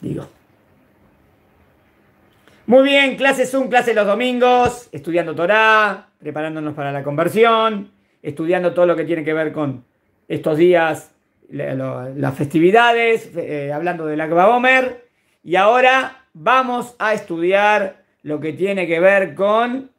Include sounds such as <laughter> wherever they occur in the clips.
digo. Muy bien, clase Zoom, clase los domingos, estudiando Torah, preparándonos para la conversión, estudiando todo lo que tiene que ver con estos días, las festividades, eh, hablando del Akba Omer. Y ahora vamos a estudiar lo que tiene que ver con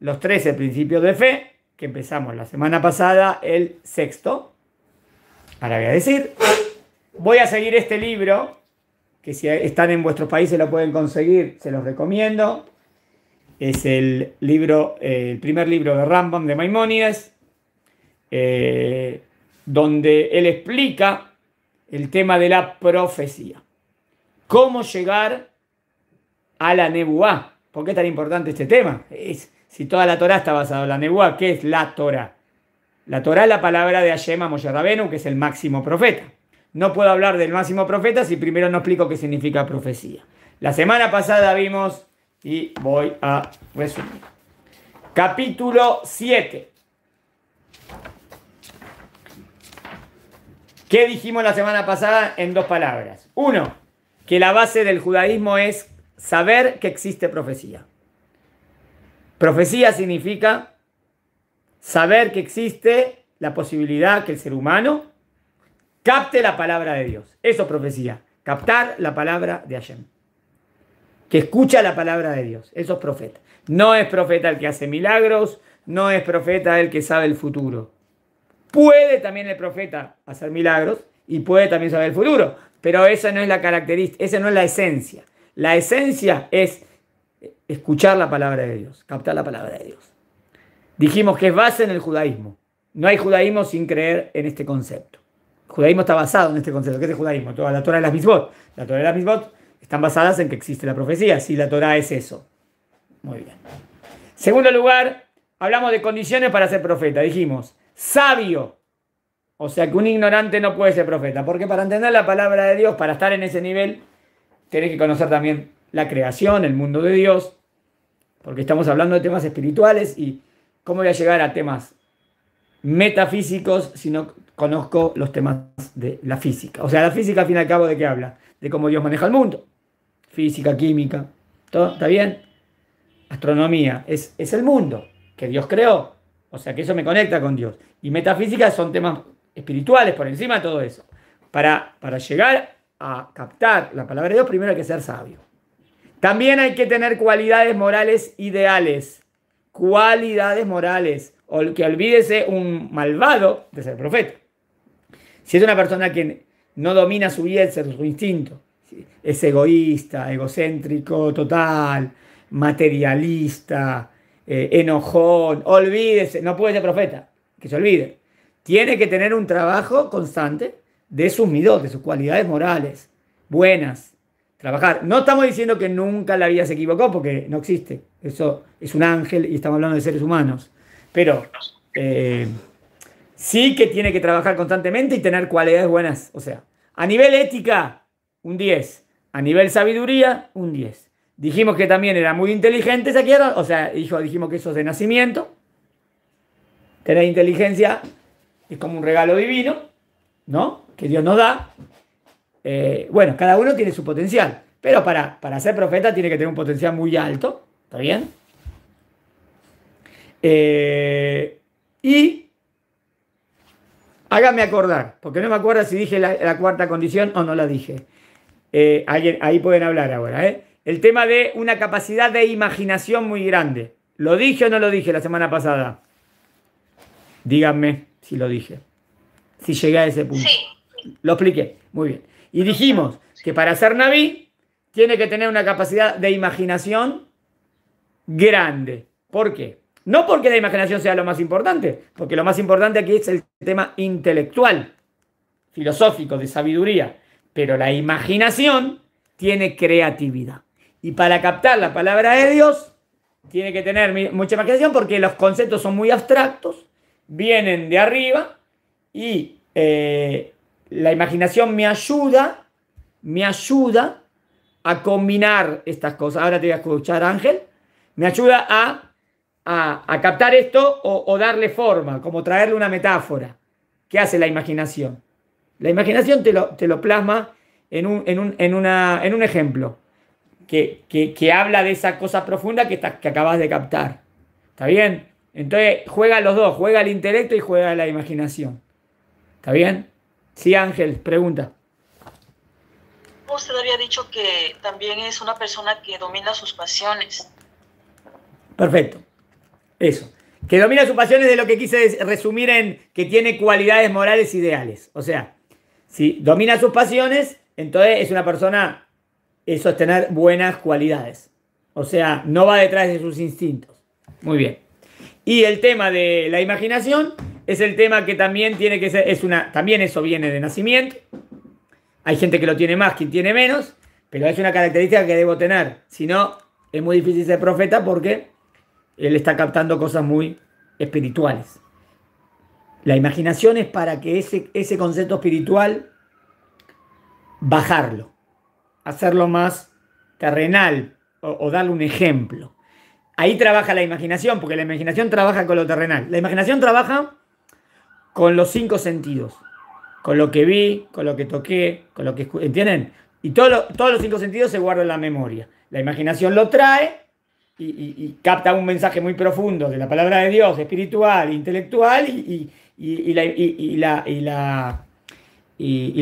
los 13 principios de fe, que empezamos la semana pasada, el sexto. Ahora voy a decir, voy a seguir este libro que si están en vuestros países lo pueden conseguir, se los recomiendo. Es el libro, el primer libro de Rambam de Maimónides, eh, donde él explica el tema de la profecía. Cómo llegar a la nebuá. ¿Por qué es tan importante este tema? Es, si toda la Torah está basada en la nebuá, ¿qué es la Torah? La Torah es la palabra de Hashem a Rabenu, que es el máximo profeta. No puedo hablar del máximo profeta si primero no explico qué significa profecía. La semana pasada vimos, y voy a resumir. Capítulo 7. ¿Qué dijimos la semana pasada en dos palabras? Uno, que la base del judaísmo es saber que existe profecía. Profecía significa saber que existe la posibilidad que el ser humano Capte la palabra de Dios. Eso es profecía. Captar la palabra de Hashem. Que escucha la palabra de Dios. Eso es profeta. No es profeta el que hace milagros. No es profeta el que sabe el futuro. Puede también el profeta hacer milagros y puede también saber el futuro. Pero esa no es la característica, esa no es la esencia. La esencia es escuchar la palabra de Dios, captar la palabra de Dios. Dijimos que es base en el judaísmo. No hay judaísmo sin creer en este concepto judaísmo está basado en este concepto. ¿Qué es el judaísmo? Toda la Torah de las Misbot. La Torah de las Misbot están basadas en que existe la profecía, si la Torah es eso. Muy bien. Segundo lugar, hablamos de condiciones para ser profeta. Dijimos, sabio. O sea que un ignorante no puede ser profeta, porque para entender la palabra de Dios, para estar en ese nivel, tenés que conocer también la creación, el mundo de Dios, porque estamos hablando de temas espirituales y cómo voy a llegar a temas metafísicos, si no conozco los temas de la física. O sea, la física al fin y al cabo de qué habla? De cómo Dios maneja el mundo. Física, química, ¿todo? ¿Está bien? Astronomía es, es el mundo que Dios creó. O sea, que eso me conecta con Dios. Y metafísica son temas espirituales por encima de todo eso. Para, para llegar a captar la palabra de Dios, primero hay que ser sabio. También hay que tener cualidades morales ideales. Cualidades morales que olvídese un malvado de ser profeta. Si es una persona que no domina su vida, su instinto, es egoísta, egocéntrico, total, materialista, eh, enojón, olvídese, no puede ser profeta, que se olvide. Tiene que tener un trabajo constante de sus midos, de sus cualidades morales, buenas, trabajar. No estamos diciendo que nunca la vida se equivocó, porque no existe. Eso es un ángel y estamos hablando de seres humanos. Pero eh, sí que tiene que trabajar constantemente y tener cualidades buenas. O sea, a nivel ética, un 10. A nivel sabiduría, un 10. Dijimos que también era muy inteligente Saqueador. O sea, dijo, dijimos que eso es de nacimiento. Tener inteligencia es como un regalo divino, ¿no? Que Dios nos da. Eh, bueno, cada uno tiene su potencial. Pero para, para ser profeta tiene que tener un potencial muy alto. ¿Está bien? Eh, y hágame acordar, porque no me acuerdo si dije la, cuarta condición o no la dije. Eh, ahí pueden hablar ahora. ¿eh? El tema de una capacidad de imaginación muy grande. ¿Lo dije o no lo dije la semana pasada? Díganme si lo dije. Si llegué a ese punto. Lo expliqué. Muy bien. Y dijimos que para ser Naví tiene que tener una capacidad de imaginación grande. ¿Por qué? No porque la imaginación sea lo más importante, porque lo más importante aquí es el tema intelectual, filosófico, de sabiduría. Pero la imaginación tiene creatividad. Y para captar la palabra de Dios, tiene que tener mucha imaginación porque los conceptos son muy abstractos, vienen de arriba y eh, la imaginación me ayuda, me ayuda a combinar estas cosas. Ahora te voy a escuchar, Ángel. Me ayuda a a, captar esto o, darle forma, como traerle una metáfora. ¿Qué hace la imaginación? La imaginación te lo, plasma en un, en, una, en un, ejemplo que, habla de esa cosa profunda que, que acabas de captar. ¿Está bien? Entonces juega los dos, juega el intelecto y juega la imaginación. ¿Está bien? Sí, Ángel, pregunta. Usted había dicho que también es una persona que domina sus pasiones. Perfecto. Eso. Que domina sus pasiones de lo que quise resumir en que tiene cualidades morales ideales. O sea, si domina sus pasiones, entonces es una persona es eh, sostener buenas cualidades. O sea, no va detrás de sus instintos. Muy bien. Y el tema de la imaginación es el tema que también tiene que ser, es una, también eso viene de nacimiento. Hay gente que lo tiene más, quien tiene menos, pero es una característica que debo tener. Si no, es muy difícil ser profeta porque él está captando cosas muy espirituales. La imaginación es para que ese, ese concepto espiritual bajarlo, hacerlo más terrenal o, darle un ejemplo. Ahí trabaja la imaginación, porque la imaginación trabaja con lo terrenal. La imaginación trabaja con los cinco sentidos, con lo que vi, con lo que toqué, con lo que ¿entienden? Y todos los cinco sentidos se guardan en la memoria. La imaginación lo trae y, capta un mensaje muy profundo de la palabra de Dios, espiritual, intelectual y, la,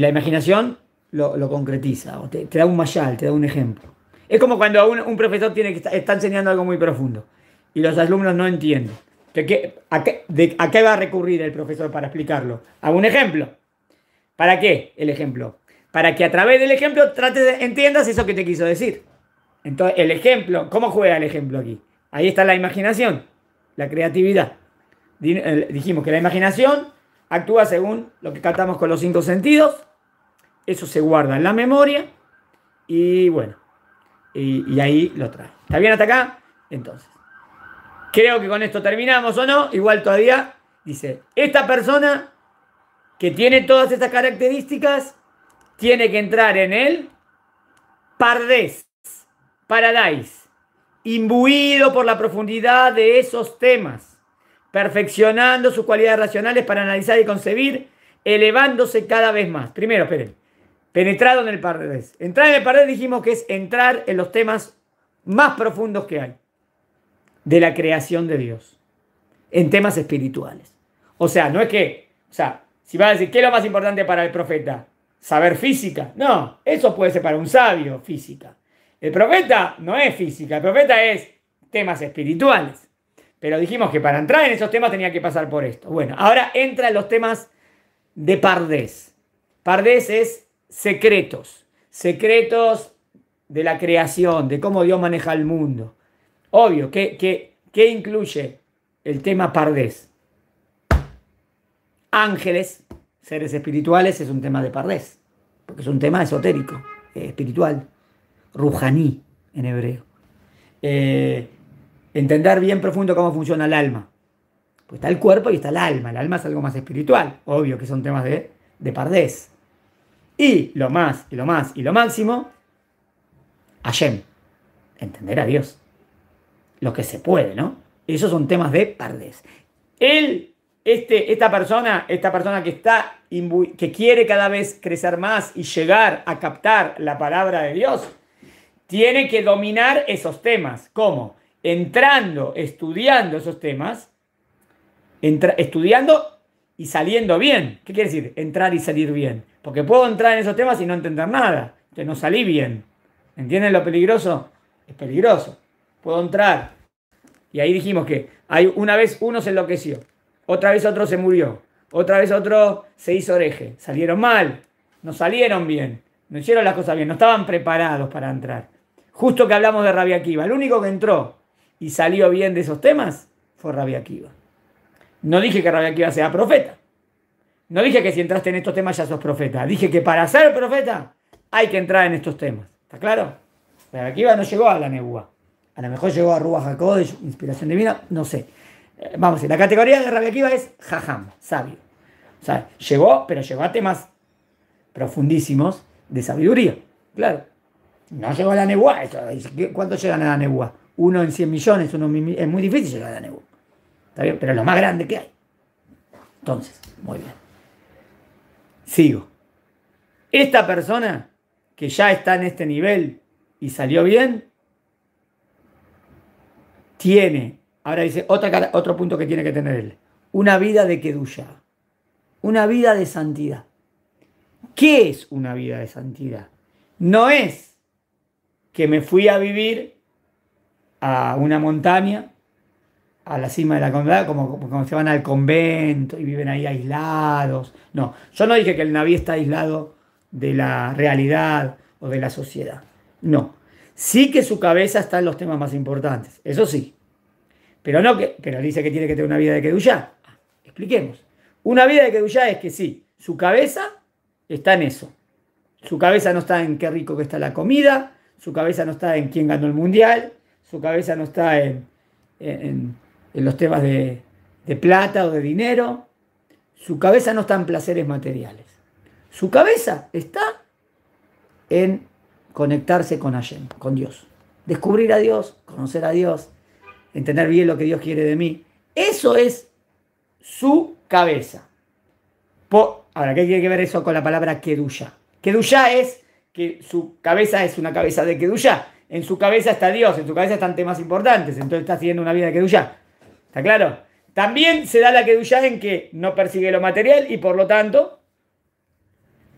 imaginación lo, concretiza, te, da un mayal, te da un ejemplo. Es como cuando un, profesor tiene que está, enseñando algo muy profundo y los alumnos no entienden. ¿De qué, a, qué, va a recurrir el profesor para explicarlo? A un ejemplo. ¿Para qué el ejemplo? Para que a través del ejemplo trates de, entiendas eso que te quiso decir. Entonces, el ejemplo, ¿cómo juega el ejemplo aquí? Ahí está la imaginación, la creatividad. Eh, dijimos que la imaginación actúa según lo que captamos con los cinco sentidos, eso se guarda en la memoria y bueno, y, ahí lo trae. ¿Está bien hasta acá? Entonces, creo que con esto terminamos o no, igual todavía dice, esta persona que tiene todas estas características tiene que entrar en el pardés. Paradise, imbuido por la profundidad de esos temas, perfeccionando sus cualidades racionales para analizar y concebir, elevándose cada vez más. Primero, esperen, penetrado en el Paradise. Entrar en el Paradise dijimos que es entrar en los temas más profundos que hay de la creación de Dios, en temas espirituales. O sea, no es que, o sea, si vas a decir, ¿qué es lo más importante para el profeta? Saber física. No, eso puede ser para un sabio física. El profeta no es física, el profeta es temas espirituales. Pero dijimos que para entrar en esos temas tenía que pasar por esto. Bueno, ahora entra los temas de Pardés. Pardés es secretos, secretos de la creación, de cómo Dios maneja el mundo. Obvio, ¿qué, qué incluye el tema Pardés? Ángeles, seres espirituales, es un tema de Pardés, porque es un tema esotérico, eh, espiritual rujaní en hebreo. Eh, entender bien profundo cómo funciona el alma. Pues está el cuerpo y está el alma. El alma es algo más espiritual. Obvio que son temas de, de pardés. Y lo más, y lo más, y lo máximo, Hashem. Entender a Dios. Lo que se puede, ¿no? Esos son temas de pardés. Él, este, esta persona, esta persona que está, que quiere cada vez crecer más y llegar a captar la palabra de Dios, tiene que dominar esos temas. ¿Cómo? Entrando, estudiando esos temas, estudiando y saliendo bien. ¿Qué quiere decir? Entrar y salir bien. Porque puedo entrar en esos temas y no entender nada. que no salí bien. ¿Entienden lo peligroso? Es peligroso. Puedo entrar. Y ahí dijimos que hay, una vez uno se enloqueció, otra vez otro se murió, otra vez otro se hizo oreje. Salieron mal, no salieron bien, no hicieron las cosas bien, no estaban preparados para entrar. Justo que hablamos de Rabia Kiva, El único que entró y salió bien de esos temas fue Rabia Kiva. No dije que Rabia Kiva sea profeta. No dije que si entraste en estos temas ya sos profeta. Dije que para ser profeta hay que entrar en estos temas. ¿Está claro? Rabia Kiva no llegó a la nebúa. A lo mejor llegó a Ruba Jacob, inspiración divina, no sé. Eh, vamos a La categoría de Rabia Kiva es jajam, sabio. O sea, llegó, pero llegó a temas profundísimos de sabiduría. Claro. No llegó a la Nebuá. ¿Cuánto llegan a la Nebuá? Uno en 100 millones, uno es muy difícil llegar a la Nebuá. ¿Está bien? Pero es lo más grande que hay. Entonces, muy bien. Sigo. Esta persona que ya está en este nivel y salió bien, tiene, ahora dice otro punto que tiene que tener él, una vida de Kedusha, una vida de santidad. ¿Qué es una vida de santidad? No es que me fui a vivir a una montaña, a la cima de la condada como, como se van al convento y viven ahí aislados. No, yo no dije que el naví está aislado de la realidad o de la sociedad. No. Sí que su cabeza está en los temas más importantes, eso sí. Pero no que, pero dice que tiene que tener una vida de Kedushá. Ah, expliquemos. Una vida de Kedushá es que sí, su cabeza está en eso. Su cabeza no está en qué rico que está la comida, su cabeza no está en quién ganó el mundial, su cabeza no está en, los temas de, plata o de dinero, su cabeza no está en placeres materiales. Su cabeza está en conectarse con con Dios. Descubrir a Dios, conocer a Dios, entender bien lo que Dios quiere de mí. Eso es su cabeza. ahora, ¿qué tiene que ver eso con la palabra Kedusha? Kedusha es que su cabeza es una cabeza de Kedushá. En su cabeza está Dios, en su cabeza están temas importantes, entonces está siguiendo una vida de Kedushá. ¿Está claro? También se da la Kedushá en que no persigue lo material y por lo tanto,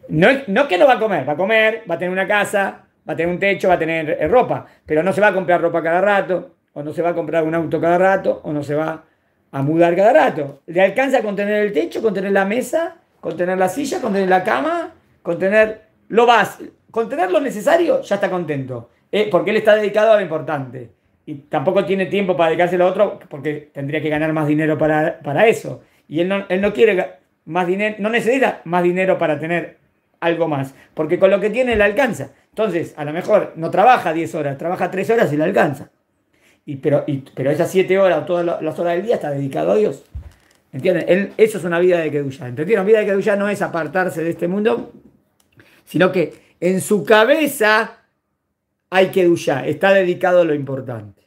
no, no que no va a comer, va a comer, va a tener una casa, va a tener un techo, va a tener eh, ropa, pero no se va a comprar ropa cada rato, o no se va a comprar un auto cada rato, o no se va a mudar cada rato. Le alcanza con tener el techo, con tener la mesa, con tener la silla, con tener la cama, con tener lo básico, con tener lo necesario ya está contento, eh, porque él está dedicado a lo importante. Y tampoco tiene tiempo para dedicarse a lo otro, porque tendría que ganar más dinero para, eso. Y él no, él no quiere más dinero, no necesita más dinero para tener algo más, porque con lo que tiene le alcanza. Entonces, a lo mejor no trabaja 10 horas, trabaja 3 horas y le alcanza. Y, pero, pero esas 7 horas o todas las horas del día está dedicado a Dios. entiendes? Él, eso es una vida de Kedusha. ¿Entendieron? Vida de Kedusha no es apartarse de este mundo, sino que en su cabeza hay que duchar, está dedicado a lo importante.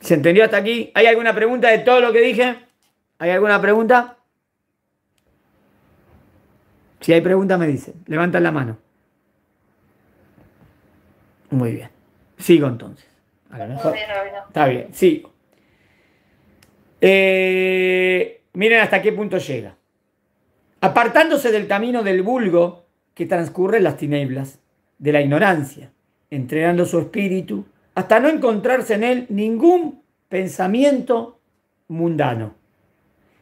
¿Se entendió hasta aquí? ¿Hay alguna pregunta de todo lo que dije? ¿Hay alguna pregunta? Si hay pregunta me dicen, levantan la mano. Muy bien. Sigo entonces. Está bien, sigo. Eh, miren hasta qué punto llega. Apartándose del camino del vulgo, que transcurre en las tinieblas de la ignorancia, entregando su espíritu hasta no encontrarse en él ningún pensamiento mundano,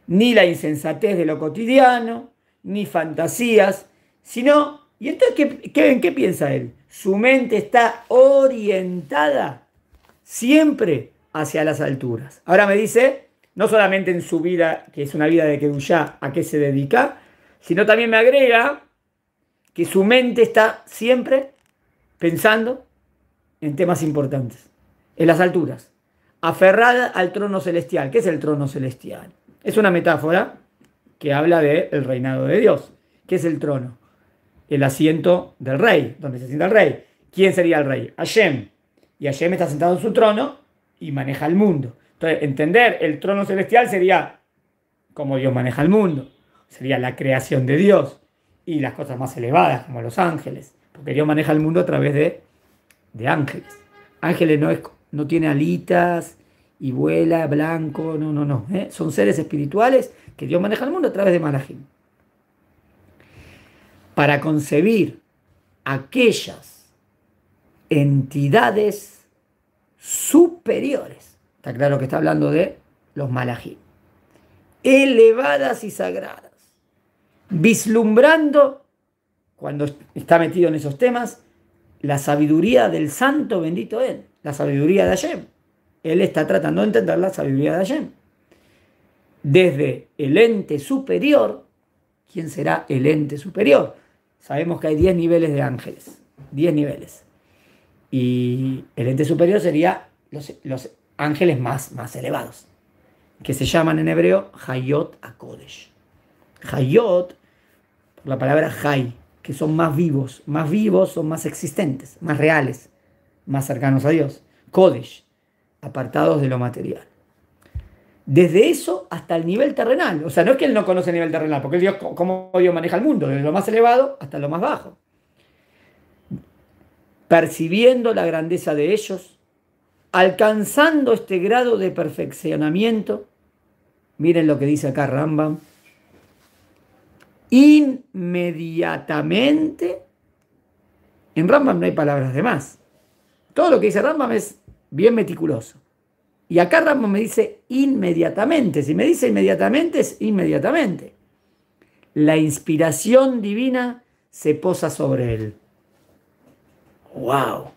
ni la insensatez de lo cotidiano, ni fantasías, sino, ¿y entonces qué, en qué piensa él? Su mente está orientada siempre hacia las alturas. Ahora me dice, no solamente en su vida, que es una vida de Kedushá, a qué se dedica, sino también me agrega que su mente está siempre pensando en temas importantes, en las alturas, aferrada al trono celestial. ¿Qué es el trono celestial? Es una metáfora que habla del reinado de Dios. ¿Qué es el trono? El asiento del rey, donde se sienta el rey. ¿Quién sería el rey? Hashem. Y Hashem está sentado en su trono y maneja el mundo. Entonces, entender el trono celestial sería como Dios maneja el mundo. Sería la creación de Dios y las cosas más elevadas, como los ángeles, porque Dios maneja el mundo a través de, ángeles. Ángeles no, es, no tiene alitas y vuela blanco, no, no, no. ¿eh? Son seres espirituales que Dios maneja el mundo a través de Malajim. Para concebir aquellas entidades superiores. Está claro que está hablando de los Malajim. Elevadas y sagradas vislumbrando, cuando está metido en esos temas, la sabiduría del santo bendito él, la sabiduría de Hashem. Él está tratando de entender la sabiduría de Hashem. Desde el ente superior, ¿quién será el ente superior? Sabemos que hay 10 niveles de ángeles, 10 niveles. Y el ente superior sería los, ángeles más, más elevados, que se llaman en hebreo Hayot Akodesh. Hayot, por la palabra Hay, que son más vivos. Más vivos son más existentes, más reales, más cercanos a Dios. Kodesh, apartados de lo material. Desde eso hasta el nivel terrenal. O sea, no es que él no conoce el nivel terrenal, porque Dios, cómo Dios maneja el mundo, desde lo más elevado hasta lo más bajo. Percibiendo la grandeza de ellos, alcanzando este grado de perfeccionamiento, miren lo que dice acá Rambam, inmediatamente. En Rambam no hay palabras de más. Todo lo que dice Rambam es bien meticuloso. Y acá Rambam me dice inmediatamente. Si me dice inmediatamente, es inmediatamente. La inspiración divina se posa sobre él. ¡Wow!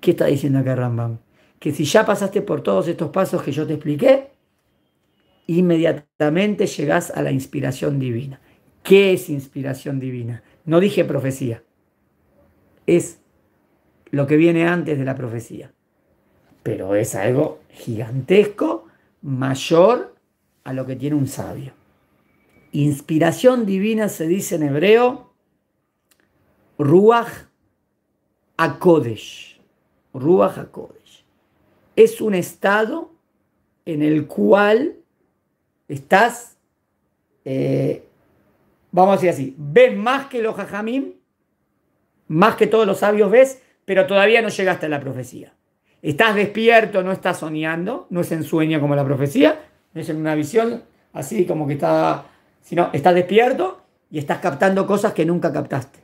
¿Qué está diciendo acá Rambam? Que si ya pasaste por todos estos pasos que yo te expliqué, inmediatamente llegás a la inspiración divina. ¿Qué es inspiración divina? No dije profecía. Es lo que viene antes de la profecía. Pero es algo gigantesco, mayor a lo que tiene un sabio. Inspiración divina se dice en hebreo, Ruach Hakodesh. Ruach Hakodesh. Es un estado en el cual estás eh, vamos a decir así, ves más que los jajamín, más que todos los sabios ves, pero todavía no llegaste a la profecía. Estás despierto, no estás soñando, no es en sueño como la profecía, no es en una visión así como que está, sino estás despierto y estás captando cosas que nunca captaste.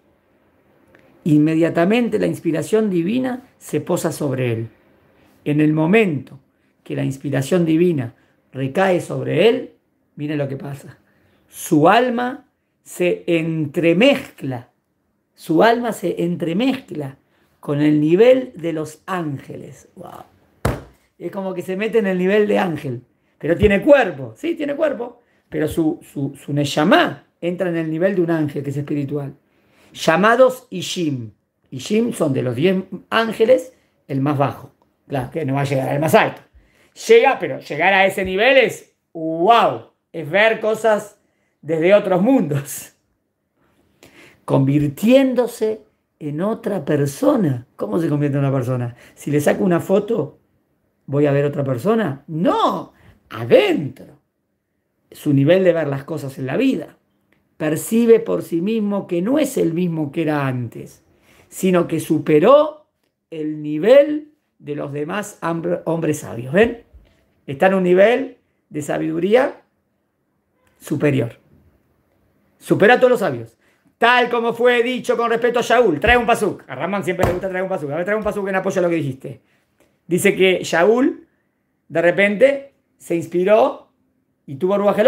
Inmediatamente la inspiración divina se posa sobre él. En el momento que la inspiración divina recae sobre él, mire lo que pasa. Su alma se entremezcla, su alma se entremezcla con el nivel de los ángeles. ¡Wow! Es como que se mete en el nivel de ángel, pero tiene cuerpo, sí, tiene cuerpo, pero su, su, entra en el nivel de un ángel que es espiritual. Llamados Ishim. Ishim son de los 10 ángeles el más bajo. Claro, que no va a llegar al más alto. Llega, pero llegar a ese nivel es wow, es ver cosas desde otros mundos, <laughs> convirtiéndose en otra persona. ¿Cómo se convierte en una persona? Si le saco una foto, ¿voy a ver otra persona? No, adentro. Su nivel de ver las cosas en la vida. Percibe por sí mismo que no es el mismo que era antes, sino que superó el nivel de los demás hombres sabios. ¿Ven? Está en un nivel de sabiduría superior supera a todos los sabios. Tal como fue dicho con respecto a Shaul, trae un pasuk. A Ramán siempre le gusta traer un pasuk. A ver, trae un pasuk en apoyo a lo que dijiste. Dice que Shaul, de repente, se inspiró y tuvo Ruach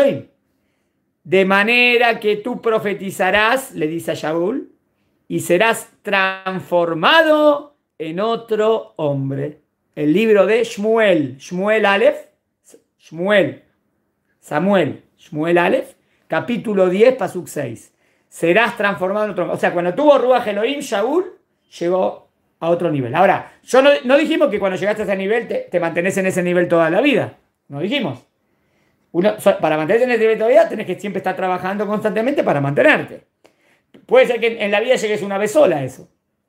De manera que tú profetizarás, le dice a Shaul, y serás transformado en otro hombre. El libro de Shmuel, Shmuel Aleph, Shmuel, Samuel, Shmuel Aleph, capítulo 10, Pasuk 6. Serás transformado en otro. O sea, cuando tuvo Ruach Elohim, Shaul llegó a otro nivel. Ahora, yo no, dijimos que cuando llegaste a ese nivel te, te, mantenés en ese nivel toda la vida. No dijimos. para mantenerse en ese nivel toda la vida tenés que siempre estar trabajando constantemente para mantenerte. Puede ser que en la vida llegues una vez sola a eso.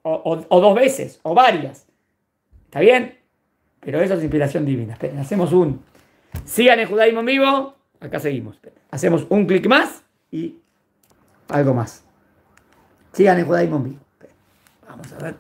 O, dos veces, o varias. ¿Está bien? Pero eso es inspiración divina. hacemos un. Sigan el judaísmo vivo. Acá seguimos. Hacemos un clic más y algo más. Sigan en Mombi. Vamos a ver.